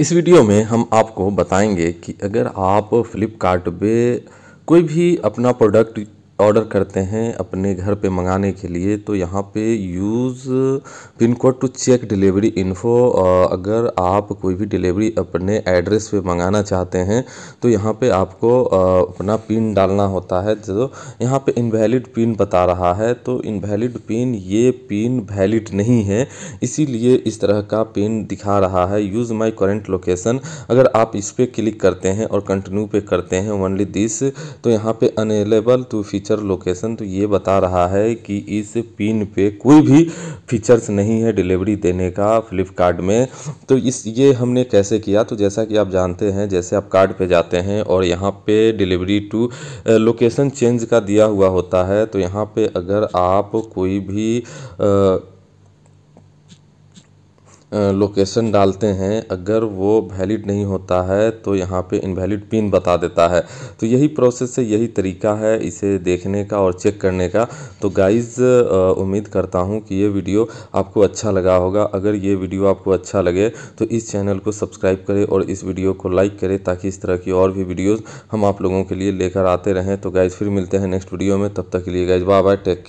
इस वीडियो में हम आपको बताएंगे कि अगर आप फ्लिपकार्ट कोई भी अपना प्रोडक्ट ऑर्डर करते हैं अपने घर पे मंगाने के लिए तो यहाँ पे use pin code to check delivery info अगर आप कोई भी डिलीवरी अपने एड्रेस पे मंगाना चाहते हैं तो यहाँ पे आपको अपना पिन डालना होता है जो तो यहाँ पे इनवैलिड पिन बता रहा है तो इनवैलिड पिन ये पिन वैलिड नहीं है इसीलिए इस तरह का पिन दिखा रहा है यूज़ माई करेंट लोकेसन अगर आप इस पर क्लिक करते हैं और कंटिन्यू पे करते हैं ओनली दिस तो यहाँ पर unable to feature feature location तो ये बता रहा है कि इस पिन पे कोई भी फीचर्स नहीं है डिलीवरी देने का फ्लिपकार्ट में तो इस ये हमने कैसे किया तो जैसा कि आप जानते हैं जैसे आप कार्ड पे जाते हैं और यहाँ पे डिलीवरी टू लोकेशन चेंज का दिया हुआ होता है तो यहाँ पे अगर आप कोई भी आ, लोकेशन डालते हैं अगर वो वैलिड नहीं होता है तो यहाँ पे इनवैलिड पिन बता देता है तो यही प्रोसेस है यही तरीका है इसे देखने का और चेक करने का तो गाइज़ उम्मीद करता हूँ कि ये वीडियो आपको अच्छा लगा होगा अगर ये वीडियो आपको अच्छा लगे तो इस चैनल को सब्सक्राइब करें और इस वीडियो को लाइक करें ताकि इस तरह की और भी वीडियोज़ हम आप लोगों के लिए लेकर आते रहें तो गाइज़ फिर मिलते हैं नेक्स्ट वीडियो में तब तक के लिए guys bye bye take care